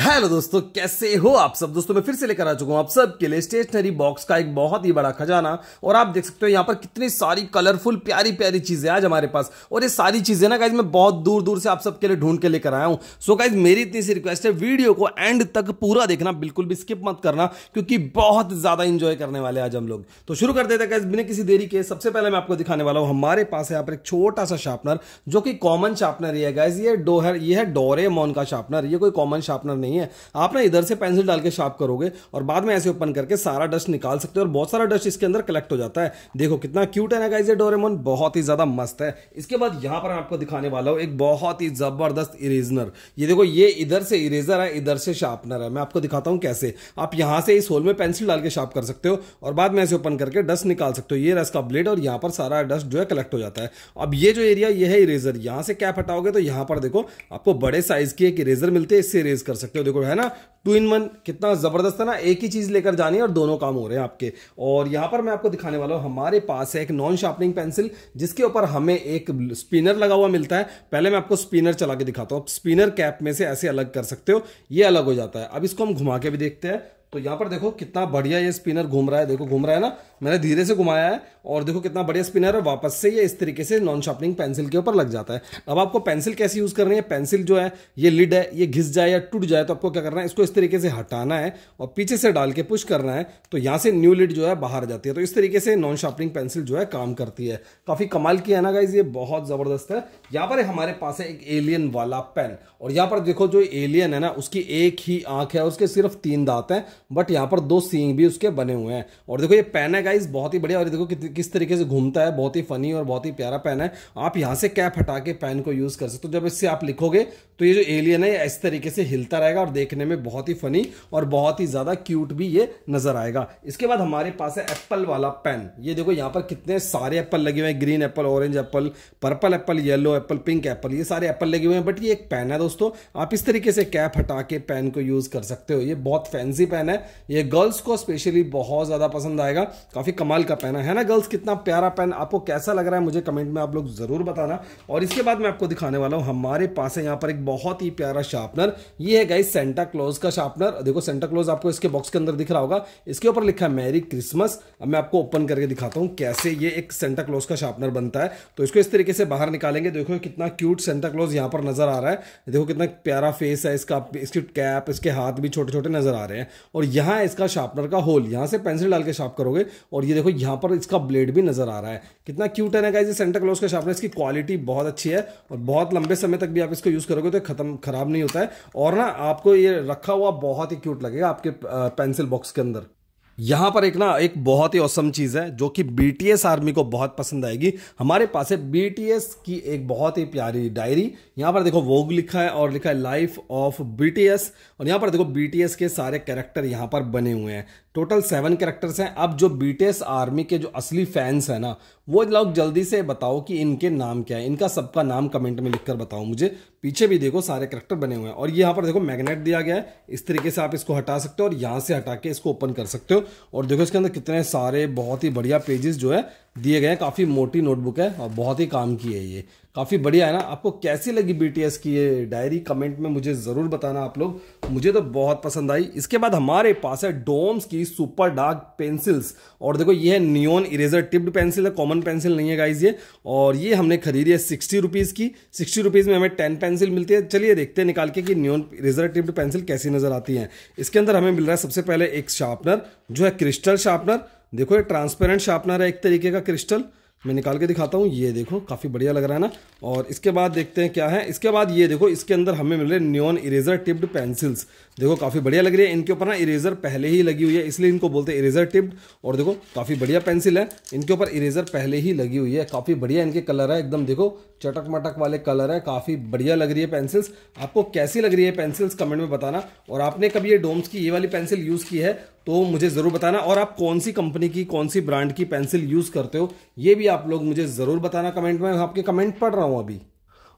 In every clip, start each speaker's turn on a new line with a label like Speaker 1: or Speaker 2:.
Speaker 1: hello दोस्तों कैसे हो आप सब दोस्तों मैं फिर से लेकर आ चुका हूं आप सब के लिए स्टेशनरी बॉक्स का एक बहुत ही बड़ा खजाना और आप देख सकते हो यहां पर कितनी सारी कलरफुल प्यारी प्यारी चीजें आज हमारे पास और ये सारी चीजें ना गाइज मैं बहुत दूर दूर से आप सबके लिए ढूंढ के लेकर आया हूं सो so, गाइज मेरी इतनी सी रिक्वेस्ट है वीडियो को एंड तक पूरा देखना बिल्कुल भी स्किप मत करना क्योंकि बहुत ज्यादा इंजॉय करने वाले आज हम लोग तो शुरू कर देते गाइज बिना किसी देरी के सबसे पहले मैं आपको दिखाने वाला हूँ हमारे पास यहाँ पर एक छोटा सा शार्पनर जो कि कॉमन शार्पनर ही है गाइज ये डोहर ये है डोरे का शार्पनर ये कोई कॉमन शार्पनर नहीं है आप ना इधर से पेंसिल डाल के शार्प करोगे और बाद में ऐसे ओपन करके सारा डस्ट निकाल सकते हो और बहुत सारा डस्ट इसके अंदर कलेक्ट हो जाता है देखो कितना क्यूट है ना गाइज डोरेमोन बहुत ही ज़्यादा मस्त है इसके बाद यहाँ पर आपको दिखाने वाला हूँ एक बहुत ही ज़बरदस्त इरेजनर ये देखो ये इधर से इरेजर है इधर से शार्पनर है मैं आपको दिखाता हूँ कैसे आप यहाँ से इस होल में पेंसिल डाल के शार्प कर सकते हो और बाद में ऐसे ओपन करके डस्ट निकाल सकते हो ये रस का ब्लेड और यहाँ पर सारा डस्ट जो है कलेक्ट हो जाता है अब ये जो एरिया ये है इरेजर यहाँ से कैप हटाओगे तो यहाँ पर देखो आपको बड़े साइज की एक इरेजर मिलते हैं इससे इरेज कर सकते हो सकते हो देखो है ना टू इन वन कितना ज़बरदस्त है ना एक ही चीज़ लेकर जानी है और दोनों काम हो रहे हैं आपके और यहां पर मैं आपको दिखाने वाला हूं हमारे पास है एक नॉन शार्पनिंग पेंसिल जिसके ऊपर हमें एक स्पिनर लगा हुआ मिलता है पहले मैं आपको स्पिनर चला के दिखाता हूं स्पिनर कैप में से ऐसे अलग कर सकते हो ये अलग हो जाता है अब इसको हम घुमा के भी देखते हैं तो यहाँ पर देखो कितना बढ़िया ये स्पिनर घूम रहा है देखो घूम रहा है ना मैंने धीरे से घुमाया है और देखो कितना बढ़िया स्पिनर है वापस से ये इस तरीके से नॉन शार्पनिंग पेंसिल के ऊपर लग जाता है अब आपको पेंसिल कैसे यूज़ करनी है पेंसिल जो है ये लिड है ये घिस जाए या टूट जाए तो आपको क्या करना है इसको इस तरीके से हटाना है और पीछे से डाल के पुश करना है तो यहाँ से न्यू लिड जो है बाहर जाती है तो इस तरीके से नॉन शार्पनिंग पेंसिल जो है काम करती है काफ़ी कमाल की है ना गाइज ये बहुत ज़बरदस्त है यहाँ पर हमारे पास है एक एलियन वाला पेन और यहाँ पर देखो जो एलियन है ना उसकी एक ही आँख है उसके सिर्फ तीन दांत हैं बट यहाँ पर दो सींग भी उसके बने हुए हैं और देखो ये पेन है गाइज बहुत ही बढ़िया और देखो कि, किस तरीके से घूमता है बहुत ही फनी और बहुत ही प्यारा पेन है आप यहाँ से कैप हटा के पेन को यूज़ कर सकते हो जब इससे आप लिखोगे तो ये जो एलियन है इस तरीके से हिलता रहेगा और देखने में बहुत ही फनी और बहुत ही ज़्यादा क्यूट भी ये नज़र आएगा इसके बाद हमारे पास है एप्पल वाला पेन ये देखो यहाँ पर कितने सारे एप्पल लगे हुए हैं green apple orange apple purple apple yellow apple pink apple ये सारे एप्पल लगे हुए हैं बट ये एक पेन है दोस्तों आप इस तरीके से कैप हटा के पेन को यूज़ कर सकते हो ये बहुत फैंसी पेन है है ये गर्ल्स को स्पेशली बहुत ज़्यादा पसंद आएगा काफ़ी कमाल का पेन है, है ना गर्ल्स कितना प्यारा पेन आपको कैसा लग रहा है मुझे कमेंट में आप लोग ज़रूर बताना और इसके बाद मैं आपको दिखाने वाला हूँ हमारे पास है यहाँ पर एक बहुत ही प्यारा शार्पनर ये है गाइस सेंटा क्लोज का शार्पनर देखो सेंटा क्लोज आपको इसके बॉक्स के अंदर दिख रहा होगा इसके ऊपर लिखा है मैरी क्रिसमस अब मैं आपको ओपन करके दिखाता हूँ कैसे ये एक सेंटा क्लोज का शार्पनर बनता है तो इसको इस तरीके से बाहर निकालेंगे देखो कितना क्यूट सेंटा क्लोज यहाँ पर नजर आ रहा है देखो कितना प्यारा फेस है इसका इसकी कैप इसके हाथ भी छोटे छोटे नजर आ रहे हैं और यहाँ इसका शार्पनर का होल यहाँ से पेंसिल डाल के शार्प करोगे और ये देखो यहाँ पर इसका ब्लेड भी नजर आ रहा है कितना क्यूट है ना सेंटर क्लोज क्लॉज का शार्पनर इसकी क्वालिटी बहुत अच्छी है और बहुत लंबे समय तक भी आप इसको यूज़ करोगे तो खत्म खराब नहीं होता है और ना आपको ये रखा हुआ बहुत ही क्यूट लगेगा आपके पेंसिल बॉक्स के अंदर यहाँ पर एक ना एक बहुत ही औसम चीज़ है जो कि बीटीएस आर्मी को बहुत पसंद आएगी हमारे पास है बीटीएस की एक बहुत ही प्यारी डायरी यहाँ पर देखो वोग लिखा है और लिखा है लाइफ ऑफ बीटीएस और यहाँ पर देखो बीटीएस के सारे कैरेक्टर यहाँ पर बने हुए हैं टोटल सेवन कैरेक्टर्स हैं अब जो बीटीएस आर्मी के जो असली फैंस हैं ना वो लोग जल्दी से बताओ कि इनके नाम क्या है इनका सबका नाम कमेंट में लिखकर बताओ मुझे पीछे भी देखो सारे करेक्टर बने हुए हैं और यहाँ पर देखो मैग्नेट दिया गया है इस तरीके से आप इसको हटा सकते हो और यहाँ से हटा के इसको ओपन कर सकते हो और देखो इसके अंदर कितने सारे बहुत ही बढ़िया पेजेस जो है दिए गए हैं काफ़ी मोटी नोटबुक है और बहुत ही काम की है ये काफ़ी बढ़िया है ना आपको कैसी लगी बीटीएस की ये डायरी कमेंट में मुझे ज़रूर बताना आप लोग मुझे तो बहुत पसंद आई इसके बाद हमारे पास है डोम्स की सुपर डार्क पेंसिल्स और देखो ये है नियोन इरेजर टिप्ड पेंसिल है कॉमन पेंसिल नहीं है गाइज ये और ये हमने खरीदी है सिक्सटी रुपीज़ की सिक्सटी रुपीज़ में हमें टेन पेंसिल मिलती है चलिए देखते हैं निकाल के कि नियोन इरेजर टिप्ड पेंसिल कैसी नज़र आती है इसके अंदर हमें मिल रहा है सबसे पहले एक शार्पनर जो है क्रिस्टल शार्पनर देखो ये ट्रांसपेरेंट शार्पनर है एक तरीके का क्रिस्टल मैं निकाल के दिखाता हूँ ये देखो काफ़ी बढ़िया लग रहा है ना और इसके बाद देखते हैं क्या है इसके बाद ये देखो इसके अंदर हमें मिल रहे न्योन इरेजर टिप्ड पेंसिल्स देखो काफ़ी बढ़िया लग रही है इनके ऊपर ना इरेजर पहले ही लगी हुई है इसलिए इनको बोलते हैं इरेजर टिप्ड और देखो काफ़ी बढ़िया पेंसिल है इनके ऊपर इरेजर पहले ही लगी हुई है काफ़ी बढ़िया इनके कलर है एकदम देखो चटक मटक वाले कलर है काफ़ी बढ़िया लग रही है पेंसिल्स आपको कैसी लग रही है पेंसिल्स कमेंट में बताना और आपने कभी ये डोम्स की ये वाली पेंसिल यूज़ की है तो मुझे ज़रूर बताना और आप कौन सी कंपनी की कौन सी ब्रांड की पेंसिल यूज़ करते हो ये भी आप लोग मुझे ज़रूर बताना कमेंट में आपके कमेंट पढ़ रहा हूँ अभी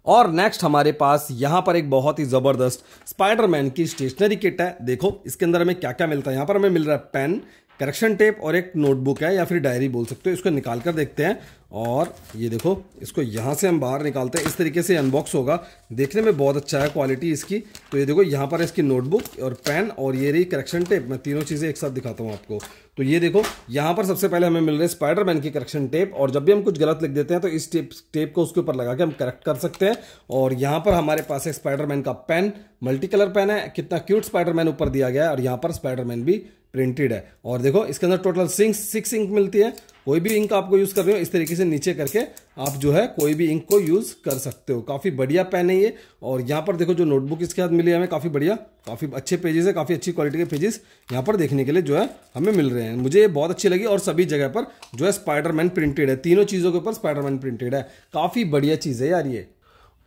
Speaker 1: और नेक्स्ट हमारे पास यहाँ पर एक बहुत ही ज़बरदस्त स्पाइडरमैन की स्टेशनरी किट है देखो इसके अंदर हमें क्या क्या मिलता है यहाँ पर हमें मिल रहा है पेन करेक्शन टेप और एक नोटबुक है या फिर डायरी बोल सकते हो इसको निकाल कर देखते हैं और ये देखो इसको यहाँ से हम बाहर निकालते हैं इस तरीके से अनबॉक्स होगा देखने में बहुत अच्छा है क्वालिटी इसकी तो ये देखो यहाँ पर इसकी नोटबुक और पेन और ये रही करेक्शन टेप मैं तीनों चीज़ें एक साथ दिखाता हूँ आपको तो ये देखो यहाँ पर सबसे पहले हमें मिल रही है मैन की करेक्शन टेप और जब भी हम कुछ गलत लिख देते हैं तो इस टेप टेप को उसके ऊपर लगा के हम करेक्ट कर सकते हैं और यहाँ पर हमारे पास है मैन का पेन मल्टी कलर पेन है कितना क्यूट स्पाइडर मैन ऊपर दिया गया है और यहाँ पर स्पाइडर मैन भी प्रिंटेड है और देखो इसके अंदर टोटल सिंक सिक्स इंक मिलती है कोई भी इंक आपको यूज़ कर रहे हो इस तरीके से नीचे करके आप जो है कोई भी इंक को यूज़ कर सकते हो काफ़ी बढ़िया पेन है ये और यहाँ पर देखो जो नोटबुक इसके साथ मिली है हमें काफ़ी बढ़िया काफ़ी अच्छे पेजेस है काफ़ी अच्छी क्वालिटी के पेजेस यहाँ पर देखने के लिए जो है हमें मिल रहे हैं मुझे ये बहुत अच्छी लगी और सभी जगह पर जो है स्पाइडरमैन प्रिंटेड है तीनों चीज़ों के ऊपर स्पाइडरमैन प्रिंटेड है काफ़ी बढ़िया चीज़ है यार ये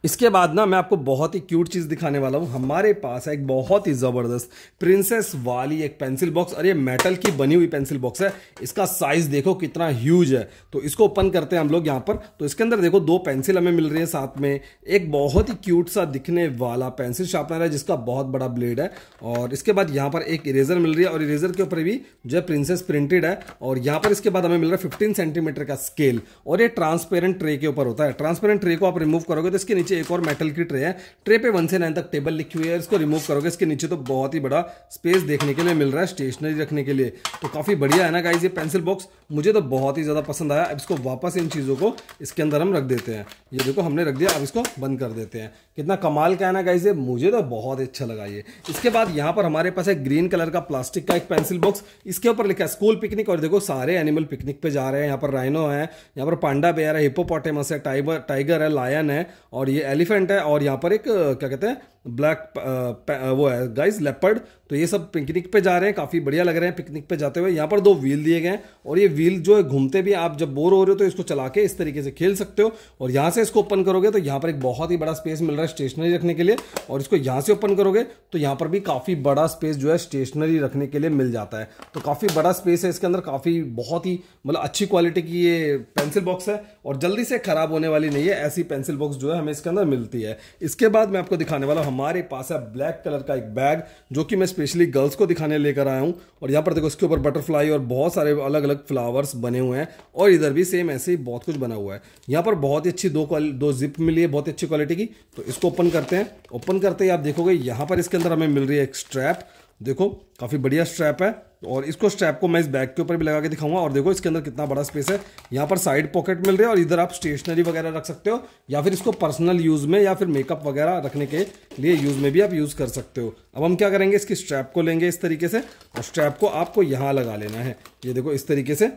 Speaker 1: इसके बाद ना मैं आपको बहुत ही क्यूट चीज़ दिखाने वाला हूँ हमारे पास है एक बहुत ही ज़बरदस्त प्रिंसेस वाली एक पेंसिल बॉक्स और ये मेटल की बनी हुई पेंसिल बॉक्स है इसका साइज़ देखो कितना ह्यूज है तो इसको ओपन करते हैं हम लोग यहाँ पर तो इसके अंदर देखो दो पेंसिल हमें मिल रही है साथ में एक बहुत ही क्यूट सा दिखने वाला पेंसिल शार्पनर है जिसका बहुत बड़ा ब्लेड है और इसके बाद यहाँ पर एक इरेजर मिल रही है और इरेजर के ऊपर भी जो है प्रिंसेस प्रिंटेड है और यहाँ पर इसके बाद हमें मिल रहा है फिफ्टीन सेंटीमीटर का स्केल और ये ट्रांसपेरेंट ट्रे के ऊपर होता है ट्रांसपेरेंट ट्रे को आप रिमूव करोगे तो इसके नीचे नीचे एक और मेटल की ट्रे है ट्रे पे वन से नाइन तक टेबल लिखी हुई है इसको रिमूव करोगे इसके नीचे तो बहुत ही बड़ा स्पेस देखने के लिए मिल रहा है स्टेशनरी रखने के लिए तो काफ़ी बढ़िया है ना गाइज ये पेंसिल बॉक्स मुझे तो बहुत ही ज़्यादा पसंद आया अब इसको वापस इन चीज़ों को इसके अंदर हम रख देते हैं ये देखो हमने रख दिया अब इसको बंद कर देते हैं कितना कमाल का है ना गाइज ये मुझे तो बहुत अच्छा लगा ये इसके बाद यहाँ पर हमारे पास है ग्रीन कलर का प्लास्टिक का एक पेंसिल बॉक्स इसके ऊपर लिखा है स्कूल पिकनिक और देखो सारे एनिमल पिकनिक पे जा रहे हैं यहाँ पर राइनो है यहाँ पर पांडा बेयर है हिपोपोटेमस है टाइगर टाइगर है लायन है और ये एलिफेंट है और यहाँ पर एक क्या कहते हैं ब्लैक वो है गाइस लेपर्ड तो ये सब पिकनिक पे जा रहे हैं काफ़ी बढ़िया लग रहे हैं पिकनिक पे जाते हुए यहाँ पर दो व्हील दिए गए हैं और ये व्हील जो है घूमते भी आप जब बोर हो रहे हो तो इसको चला के इस तरीके से खेल सकते हो और यहाँ से इसको ओपन करोगे तो यहाँ पर एक बहुत ही बड़ा स्पेस मिल रहा है स्टेशनरी रखने के लिए और इसको यहाँ से ओपन करोगे तो यहाँ पर भी काफ़ी बड़ा स्पेस जो है स्टेशनरी रखने के लिए मिल जाता है तो काफ़ी बड़ा स्पेस है इसके अंदर काफ़ी बहुत ही मतलब अच्छी क्वालिटी की ये पेंसिल बॉक्स है और जल्दी से ख़राब होने वाली नहीं है ऐसी पेंसिल बॉक्स जो है हमें इसके अंदर मिलती है इसके बाद मैं आपको दिखाने वाला हमारे पास है ब्लैक कलर का एक बैग जो कि मैं स्पेशली गर्ल्स को दिखाने लेकर आया हूँ और यहाँ पर देखो इसके ऊपर बटरफ्लाई और बहुत सारे अलग अलग फ्लावर्स बने हुए हैं और इधर भी सेम ऐसे ही बहुत कुछ बना हुआ है यहाँ पर बहुत ही अच्छी दो दो जिप मिली है बहुत अच्छी क्वालिटी की तो इसको ओपन करते हैं ओपन करते ही आप देखोगे यहाँ पर इसके अंदर हमें मिल रही है एक स्ट्रैप देखो काफ़ी बढ़िया स्ट्रैप है और इसको स्ट्रैप को मैं इस बैग के ऊपर भी लगा के दिखाऊंगा और देखो इसके अंदर कितना बड़ा स्पेस है यहाँ पर साइड पॉकेट मिल रही है और इधर आप स्टेशनरी वगैरह रख सकते हो या फिर इसको पर्सनल यूज़ में या फिर मेकअप वगैरह रखने के लिए यूज़ में भी आप यूज़ कर सकते हो अब हम क्या करेंगे इसकी स्ट्रैप को लेंगे इस तरीके से और स्ट्रैप को आपको यहाँ लगा लेना है ये देखो इस तरीके से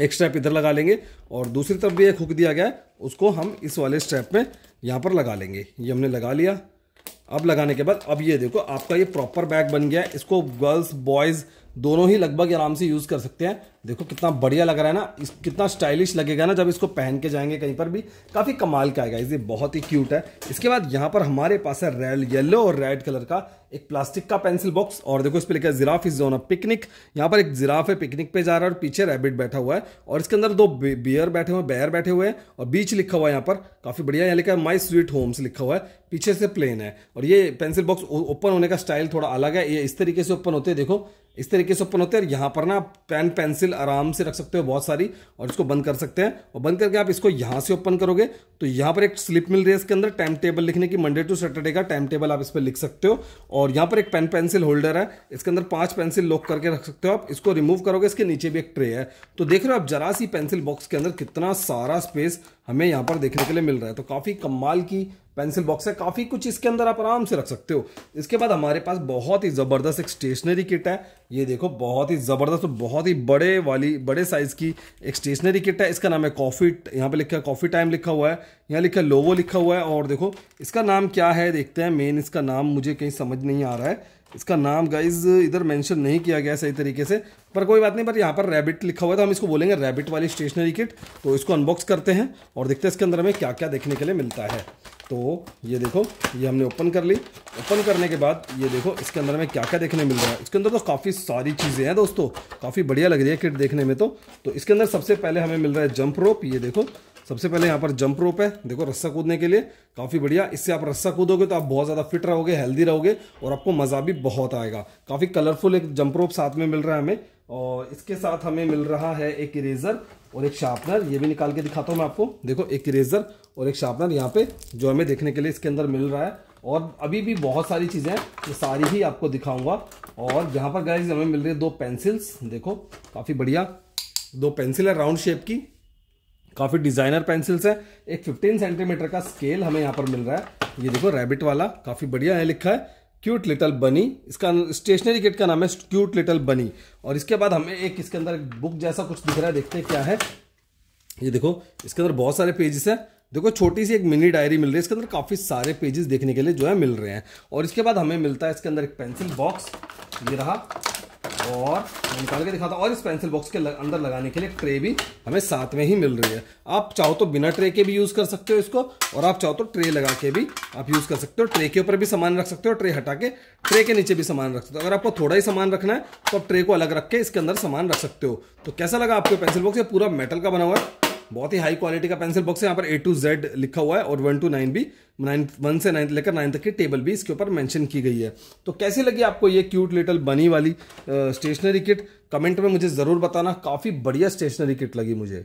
Speaker 1: एक स्ट्रैप इधर लगा लेंगे और दूसरी तरफ भी एक हुक दिया गया है उसको हम इस वाले स्ट्रैप में यहाँ पर लगा लेंगे ये हमने लगा लिया अब लगाने के बाद अब ये देखो आपका ये प्रॉपर बैग बन गया इसको गर्ल्स बॉयज़ दोनों ही लगभग आराम से यूज़ कर सकते हैं देखो कितना बढ़िया लग रहा है ना इस कितना स्टाइलिश लगेगा ना जब इसको पहन के जाएंगे कहीं पर भी काफ़ी कमाल का आएगा इसे बहुत ही क्यूट है इसके बाद यहाँ पर हमारे पास है रेड येलो और रेड कलर का एक प्लास्टिक का पेंसिल बॉक्स और देखो इस पर लिखा है giraffe is on a picnic यहाँ पर एक जिराफ है पिकनिक पे जा रहा है और पीछे रैबिट बैठा हुआ है और इसके अंदर दो बियर बैठे हुए बैर बैठे हुए हैं और बीच लिखा हुआ है यहाँ पर काफ़ी बढ़िया यहाँ लिखा है माई स्वीट होम्स लिखा हुआ है पीछे से प्लेन है और ये पेंसिल बॉक्स ओपन होने का स्टाइल थोड़ा अलग है ये इस तरीके से ओपन होते हैं देखो इस तरीके से ओपन होते हैं और यहाँ पर ना आप पेन पेंसिल आराम से रख सकते हो बहुत सारी और इसको बंद कर सकते हैं और बंद करके आप इसको यहाँ से ओपन करोगे तो यहाँ पर एक स्लिप मिल रही है इसके अंदर टाइम टेबल लिखने की मंडे टू सैटरडे का टाइम टेबल आप इस पर लिख सकते हो और यहाँ पर एक पेन पेंसिल होल्डर है इसके अंदर पाँच पेंसिल लॉक करके रख सकते हो आप इसको रिमूव करोगे इसके नीचे भी एक ट्रे है तो देख रहे हो आप जरा सी पेंसिल बॉक्स के अंदर कितना सारा स्पेस हमें यहाँ पर देखने के लिए मिल रहा है तो काफ़ी कमाल की पेंसिल बॉक्स है काफ़ी कुछ इसके अंदर आप आराम से रख सकते हो इसके बाद हमारे पास बहुत ही ज़बरदस्त एक स्टेशनरी किट है ये देखो बहुत ही ज़बरदस्त तो बहुत ही बड़े वाली बड़े साइज़ की एक स्टेशनरी किट है इसका नाम है कॉफ़ी यहाँ पे लिखा है कॉफ़ी टाइम लिखा हुआ है यहाँ लिखा है लोवो लिखा हुआ है और देखो इसका नाम क्या है देखते हैं मेन इसका नाम मुझे कहीं समझ नहीं आ रहा है इसका नाम गाइज इधर मेंशन नहीं किया गया सही तरीके से पर कोई बात नहीं पर यहाँ पर रैबिट लिखा हुआ है तो हम इसको बोलेंगे रैबिट वाली स्टेशनरी किट तो इसको अनबॉक्स करते हैं और देखते हैं इसके अंदर हमें क्या क्या देखने के लिए मिलता है तो ये देखो ये हमने ओपन कर ली ओपन करने के बाद ये देखो इसके अंदर हमें क्या क्या देखने मिल रहा है इसके अंदर तो काफ़ी सारी चीज़ें हैं दोस्तों काफ़ी बढ़िया लग रही है किट देखने में तो तो इसके अंदर सबसे पहले हमें मिल रहा है जंप रोप ये देखो सबसे पहले यहाँ पर जंप रोप है देखो रस्सा कूदने के लिए काफ़ी बढ़िया इससे आप रस्सा कूदोगे तो आप बहुत ज़्यादा फिट रहोगे हेल्दी रहोगे और आपको मज़ा भी बहुत आएगा काफ़ी कलरफुल एक जंप रोप साथ में मिल रहा है हमें और इसके साथ हमें मिल रहा है एक इरेजर और एक शार्पनर ये भी निकाल के दिखाता हूँ मैं आपको देखो एक इरेजर और एक शार्पनर यहाँ पे जो हमें देखने के लिए इसके अंदर मिल रहा है और अभी भी बहुत सारी चीज़ें हैं ये सारी ही आपको दिखाऊंगा और यहाँ पर गाइज हमें मिल रही है दो पेंसिल्स देखो काफ़ी बढ़िया दो पेंसिल है राउंड शेप की काफ़ी डिज़ाइनर पेंसिल्स हैं एक 15 सेंटीमीटर का स्केल हमें यहाँ पर मिल रहा है ये देखो रैबिट वाला काफ़ी बढ़िया है लिखा है क्यूट लिटल बनी इसका स्टेशनरी किट का नाम है क्यूट लिटल बनी और इसके बाद हमें एक इसके अंदर एक बुक जैसा कुछ दिख रहा है देखते हैं क्या है ये देखो इसके अंदर बहुत सारे पेजेस हैं देखो छोटी सी एक मिनी डायरी मिल रही है इसके अंदर काफ़ी सारे पेजेस देखने के लिए जो है मिल रहे हैं और इसके बाद हमें मिलता है इसके अंदर एक पेंसिल बॉक्स ये रहा और निकाल के दिखाता और इस पेंसिल बॉक्स के लग, अंदर लगाने के लिए ट्रे भी हमें साथ में ही मिल रही है आप चाहो तो बिना ट्रे के भी यूज़ कर सकते हो इसको और आप चाहो तो ट्रे लगा के भी आप यूज़ कर सकते हो ट्रे के ऊपर भी सामान रख सकते हो ट्रे हटा के ट्रे के नीचे भी सामान रख सकते हो अगर आपको थोड़ा ही सामान रखना है तो आप ट्रे को अलग रख के इसके अंदर सामान रख सकते हो तो कैसा लगा आपको पेंसिल बॉक्स ये पूरा मेटल का बना हुआ है बहुत ही हाई क्वालिटी का पेंसिल बॉक्स है यहाँ पर ए टू जेड लिखा हुआ है और वन टू नाइन भी नाइन वन से नाइन लेकर नाइन तक की टेबल भी इसके ऊपर मेंशन की गई है तो कैसी लगी आपको ये क्यूट लिटल बनी वाली स्टेशनरी किट कमेंट में मुझे ज़रूर बताना काफ़ी बढ़िया स्टेशनरी किट लगी मुझे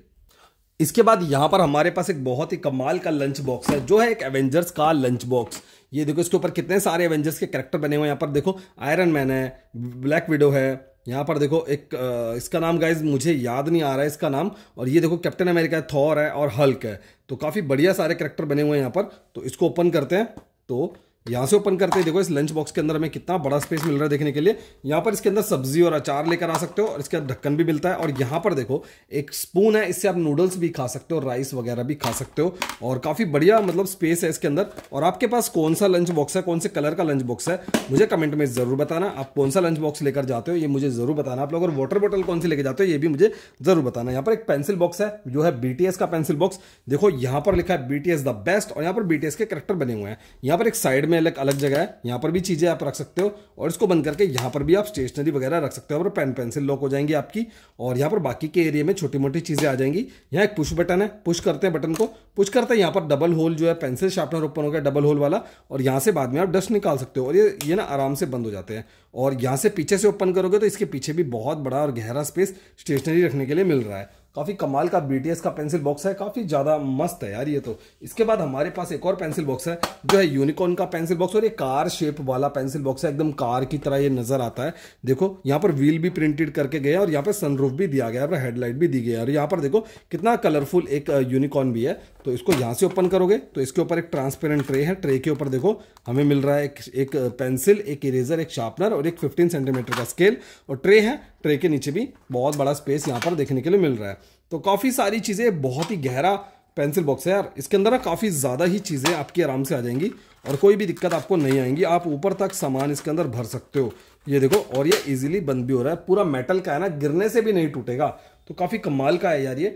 Speaker 1: इसके बाद यहाँ पर हमारे पास एक बहुत ही कमाल का लंच बॉक्स है जो है एक एवेंजर्स का लंच बॉक्स ये देखो इसके ऊपर कितने सारे एवेंजर्स के कैरेक्टर बने हुए हैं यहाँ पर देखो आयरन मैन है ब्लैक विडो है यहाँ पर देखो एक आ, इसका नाम गाइज मुझे याद नहीं आ रहा है इसका नाम और ये देखो कैप्टन अमेरिका है थॉर है और हल्क है तो काफ़ी बढ़िया सारे करेक्टर बने हुए हैं यहाँ पर तो इसको ओपन करते हैं तो यहाँ से ओपन करते हैं देखो इस लंच बॉक्स के अंदर हमें कितना बड़ा स्पेस मिल रहा है देखने के लिए यहाँ पर इसके अंदर सब्जी और अचार लेकर आ सकते हो और इसके अंदर ढक्कन भी मिलता है और यहाँ पर देखो एक स्पून है इससे आप नूडल्स भी खा सकते हो राइस वगैरह भी खा सकते हो और काफ़ी बढ़िया मतलब स्पेस है इसके अंदर और आपके पास कौन सा लंच बॉक्स है कौन से कलर का लंच बॉक्स है मुझे कमेंट में ज़रूर बताना आप कौन सा लंच बॉक्स लेकर जाते हो ये मुझे ज़रूर बताना आप लोग और वाटर बॉटल कौन सी लेकर जाते हो ये भी मुझे ज़रूर बताना यहाँ पर एक पेंसिल बॉक्स है जो है बी का पेंसिल बॉक्स देखो यहाँ पर लिखा है बी द बेस्ट और यहाँ पर बी के करेक्टर बने हुए हैं यहाँ पर एक साइड में अलग अलग जगह है यहाँ पर भी चीज़ें आप रख सकते हो और इसको बंद करके यहाँ पर भी आप स्टेशनरी वगैरह रख सकते हो और पेन पेंसिल लॉक हो जाएंगी आपकी और यहाँ पर बाकी के एरिया में छोटी मोटी चीज़ें आ जाएंगी यहाँ एक पुश बटन है पुश करते हैं बटन को पुश करते हैं यहाँ पर डबल होल जो है पेंसिल शार्पनर ओपन हो गया डबल होल वाला और यहाँ से बाद में आप डस्ट निकाल सकते हो और ये ये ना आराम से बंद हो जाते हैं और यहाँ से पीछे से ओपन करोगे तो इसके पीछे भी बहुत बड़ा और गहरा स्पेस स्टेशनरी रखने के लिए मिल रहा है काफ़ी कमाल का बी का पेंसिल बॉक्स है काफ़ी ज़्यादा मस्त है यार ये तो इसके बाद हमारे पास एक और पेंसिल बॉक्स है जो है यूनिकॉर्न का पेंसिल बॉक्स और ये कार शेप वाला पेंसिल बॉक्स है एकदम कार की तरह ये नज़र आता है देखो यहाँ पर व्हील भी प्रिंटेड करके गया और यहाँ पर सनरूफ भी दिया गया है हेडलाइट भी दी गई है और यहाँ पर देखो कितना कलरफुल एक यूनिकॉर्न भी है तो इसको यहाँ से ओपन करोगे तो इसके ऊपर एक ट्रांसपेरेंट ट्रे है ट्रे के ऊपर देखो हमें मिल रहा है एक, एक पेंसिल एक इरेजर एक शार्पनर और एक 15 सेंटीमीटर का स्केल और ट्रे है ट्रे के नीचे भी बहुत बड़ा स्पेस यहाँ पर देखने के लिए मिल रहा है तो काफ़ी सारी चीज़ें बहुत ही गहरा पेंसिल बॉक्स है यार इसके अंदर ना काफ़ी ज़्यादा ही चीज़ें आपकी आराम से आ जाएंगी और कोई भी दिक्कत आपको नहीं आएंगी आप ऊपर तक सामान इसके अंदर भर सकते हो ये देखो और ये इजीली बंद भी हो रहा है पूरा मेटल का है ना गिरने से भी नहीं टूटेगा तो काफ़ी कमाल का है यार ये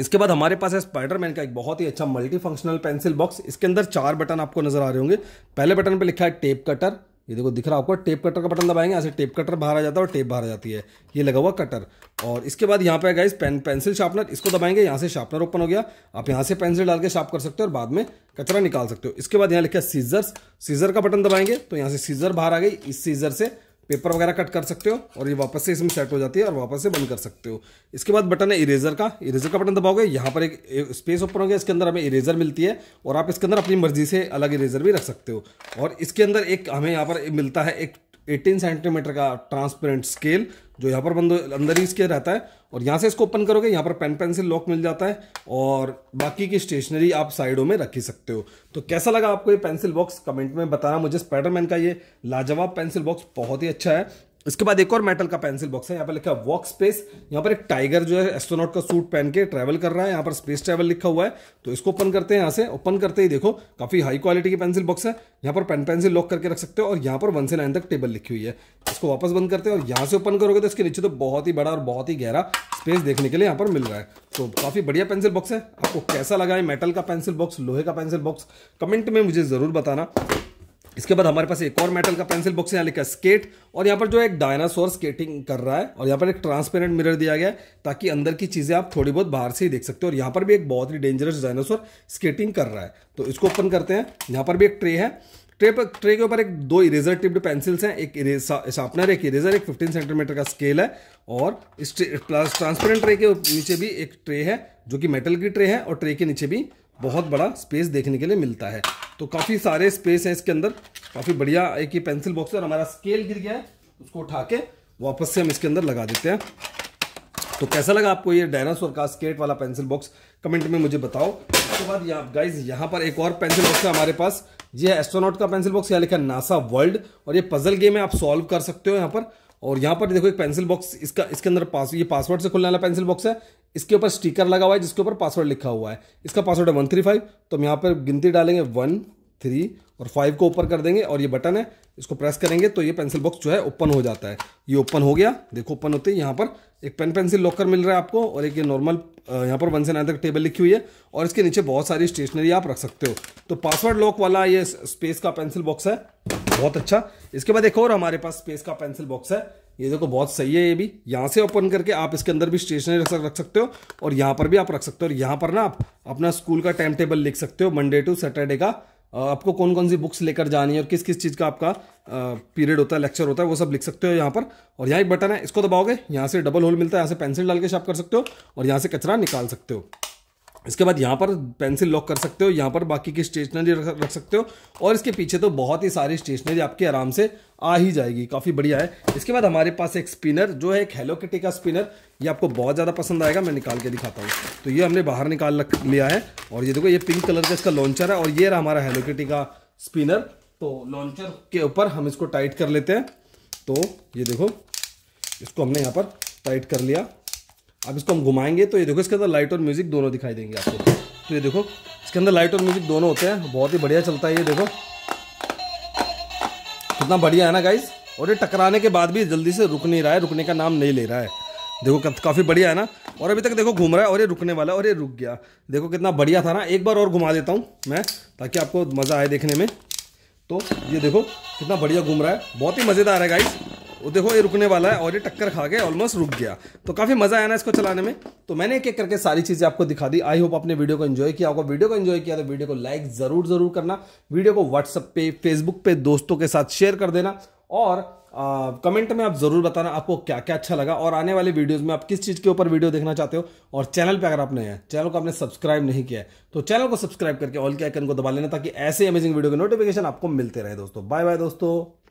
Speaker 1: इसके बाद हमारे पास है स्पाइडरमैन का एक बहुत ही अच्छा मल्टी फंक्शनल पेंसिल बॉक्स इसके अंदर चार बटन आपको नजर आ रहे होंगे पहले बटन पे लिखा है टेप कटर ये देखो दिख रहा है आपको टेप कटर का बटन दबाएंगे ऐसे से टेप कटर बाहर आ जाता है और टेप बाहर आ जाती है ये लगा हुआ कटर और इसके बाद यहाँ पे आएगा इस पेन पेंसिल शार्पनर इसको दबाएंगे यहाँ से शार्पनर ओपन हो गया आप यहाँ से पेंसिल डाल के शार्प कर सकते हो और बाद में कचरा निकाल सकते हो इसके बाद यहाँ लिखा है सीजर्स सीजर का बटन दबाएंगे तो यहाँ से सीजर बाहर आ गई इस सीजर से पेपर वगैरह कट कर सकते हो और ये वापस से इसमें सेट हो जाती है और वापस से बंद कर सकते हो इसके बाद बटन है इरेजर का इरेजर का बटन दबाओगे यहाँ पर एक, एक स्पेस ओपन हो गया इसके अंदर हमें इरेजर मिलती है और आप इसके अंदर अपनी मर्जी से अलग इरेजर भी रख सकते हो और इसके अंदर एक हमें यहाँ पर मिलता है एक एटीन सेंटीमीटर का ट्रांसपेरेंट स्केल जो यहाँ पर बंद अंदर ही इसके रहता है और यहाँ से इसको ओपन करोगे यहाँ पर पेन पेंसिल लॉक मिल जाता है और बाकी की स्टेशनरी आप साइडों में रख ही सकते हो तो कैसा लगा आपको ये पेंसिल बॉक्स कमेंट में बताना मुझे स्पाइडरमैन का ये लाजवाब पेंसिल बॉक्स बहुत ही अच्छा है इसके बाद एक और मेटल का पेंसिल बॉक्स है यहाँ पर लिखा है वॉक स्पेस यहाँ पर एक टाइगर जो है एस्ट्रोनॉट का सूट पहन के ट्रैवल कर रहा है यहाँ पर स्पेस ट्रैवल लिखा हुआ है तो इसको ओपन करते हैं यहाँ से ओपन करते ही देखो काफी हाई क्वालिटी की पेंसिल बॉक्स है यहाँ पर पेन पेंसिल लॉक करके रख सकते हो और यहाँ पर वन से नाइन तक टेबल लिखी हुई है इसको वापस बंद करते हैं और यहाँ से ओपन करोगे तो इसके नीचे तो बहुत ही बड़ा और बहुत ही गहरा स्पेस देखने के लिए यहाँ पर मिल रहा है तो काफी बढ़िया पेंसिल बॉक्स है आपको कैसा लगा है मेटल का पेंसिल बॉक्स लोहे का पेंसिल बॉक्स कमेंट में मुझे जरूर बताना इसके बाद हमारे पास एक और मेटल का पेंसिल बॉक्स यहाँ लिखा है स्केट और यहाँ पर जो एक डायनासोर स्केटिंग कर रहा है और यहाँ पर एक ट्रांसपेरेंट मिरर दिया गया है ताकि अंदर की चीज़ें आप थोड़ी बहुत बाहर से ही देख सकते हो और यहाँ पर भी एक बहुत ही डेंजरस डायनासोर स्केटिंग कर रहा है तो इसको ओपन करते हैं यहाँ पर भी एक ट्रे है ट्रे पर ट्रे के ऊपर एक दो इरेजर टिप्ड पेंसिल्स हैं एक शार्पनर एक इरेजर एक फिफ्टीन सेंटीमीटर का स्केल है और इस ट्रांसपेरेंट ट्रे के नीचे भी एक ट्रे है जो कि मेटल की ट्रे है और ट्रे के नीचे भी बहुत बड़ा स्पेस देखने के लिए मिलता है तो काफ़ी सारे स्पेस हैं इसके अंदर काफ़ी बढ़िया एक ये पेंसिल बॉक्स है और हमारा स्केल गिर गया है उसको उठा के वापस से हम इसके अंदर लगा देते हैं तो कैसा लगा आपको ये डायनासोर का स्केट वाला पेंसिल बॉक्स कमेंट में मुझे बताओ उसके तो बाद गाइज यहाँ पर एक और पेंसिल बॉक्स है हमारे पास ये है एस्ट्रोनॉट का पेंसिल बॉक्स यहाँ लिखा है नासा वर्ल्ड और ये पजल गेम है आप सॉल्व कर सकते हो यहाँ पर और यहाँ पर देखो एक पेंसिल बॉक्स इसका इसके अंदर पास ये पासवर्ड से खुलने वाला पेंसिल बॉक्स है इसके ऊपर स्टिकर लगा हुआ है जिसके ऊपर पासवर्ड लिखा हुआ है इसका पासवर्ड है वन थ्री फाइव तो हम यहाँ पर गिनती डालेंगे वन थ्री और फाइव को ऊपर कर देंगे और ये बटन है इसको प्रेस करेंगे तो ये पेंसिल बॉक्स जो है ओपन हो जाता है ये ओपन हो गया देखो ओपन होते हैं यहाँ पर एक पेन पेंसिल लॉकर मिल रहा है आपको और एक ये नॉर्मल यहाँ पर वन से नाइन तक टेबल लिखी हुई है और इसके नीचे बहुत सारी स्टेशनरी आप रख सकते हो तो पासवर्ड लॉक वाला ये स्पेस का पेंसिल बॉक्स है बहुत अच्छा इसके बाद एक और हमारे पास स्पेस का पेंसिल बॉक्स है ये देखो बहुत सही है ये भी यहाँ से ओपन करके आप इसके अंदर भी स्टेशनरी रख, रख सकते हो और यहाँ पर भी आप रख सकते हो और यहाँ पर ना आप अपना स्कूल का टाइम टेबल लिख सकते हो मंडे टू सैटरडे का आपको कौन कौन सी बुक्स लेकर जानी है और किस किस चीज़ का आपका पीरियड होता है लेक्चर होता है वो सब लिख सकते हो यहाँ पर और यहाँ एक बटन है इसको दबाओगे यहाँ से डबल होल मिलता है यहाँ से पेंसिल डाल के शाप कर सकते हो और यहाँ से कचरा निकाल सकते हो इसके बाद यहाँ पर पेंसिल लॉक कर सकते हो यहाँ पर बाकी की स्टेशनरी रख रख सकते हो और इसके पीछे तो बहुत ही सारी स्टेशनरी आपके आराम से आ ही जाएगी काफ़ी बढ़िया है इसके बाद हमारे पास एक स्पिनर जो है एक हेलो किटी का स्पिनर ये आपको बहुत ज़्यादा पसंद आएगा मैं निकाल के दिखाता हूँ तो ये हमने बाहर निकाल लिया है और ये देखो ये पिंक कलर का इसका लॉन्चर है और ये रहा हमारा हेलो किटी का स्पिनर तो लॉन्चर के ऊपर हम इसको टाइट कर लेते हैं तो ये देखो इसको हमने यहाँ पर टाइट कर लिया अब इसको हम घुमाएंगे तो ये देखो इसके अंदर लाइट और म्यूज़िक दोनों दिखाई देंगे आपको तो ये देखो इसके अंदर लाइट और म्यूज़िक दोनों होते हैं बहुत ही बढ़िया चलता है ये देखो कितना बढ़िया है ना गाइज और ये टकराने के बाद भी जल्दी से रुक नहीं रहा है रुकने का नाम नहीं ले रहा है देखो काफ़ी बढ़िया है ना और अभी तक देखो घूम रहा है और ये रुकने वाला है और ये रुक गया देखो कितना बढ़िया था ना एक बार और घुमा देता हूँ मैं ताकि आपको मज़ा आए देखने में तो ये देखो कितना बढ़िया घूम रहा है बहुत ही मज़ेदार है गाइज़ वो देखो ये रुकने वाला है और ये टक्कर खा गया ऑलमोस्ट रुक गया तो काफ़ी मज़ा आया ना इसको चलाने में तो मैंने एक एक करके सारी चीज़ें आपको दिखा दी आई होप आपने वीडियो को एंजॉय किया होगा वीडियो को एंजॉय किया तो वीडियो को लाइक ज़रूर ज़रूर करना वीडियो को व्हाट्सअप पे फेसबुक पे दोस्तों के साथ शेयर कर देना और आ, कमेंट में आप ज़रूर बताना आपको क्या क्या अच्छा लगा और आने वाले वीडियोस में आप किस चीज़ के ऊपर वीडियो देखना चाहते हो और चैनल पे अगर आप नए हैं चैनल को आपने सब्सक्राइब नहीं किया है तो चैनल को सब्सक्राइब करके ऑल के आइकन को दबा लेना ताकि ऐसे अमेजिंग वीडियो के नोटिफिकेशन आपको मिलते रहे दोस्तों बाय बाय दोस्तों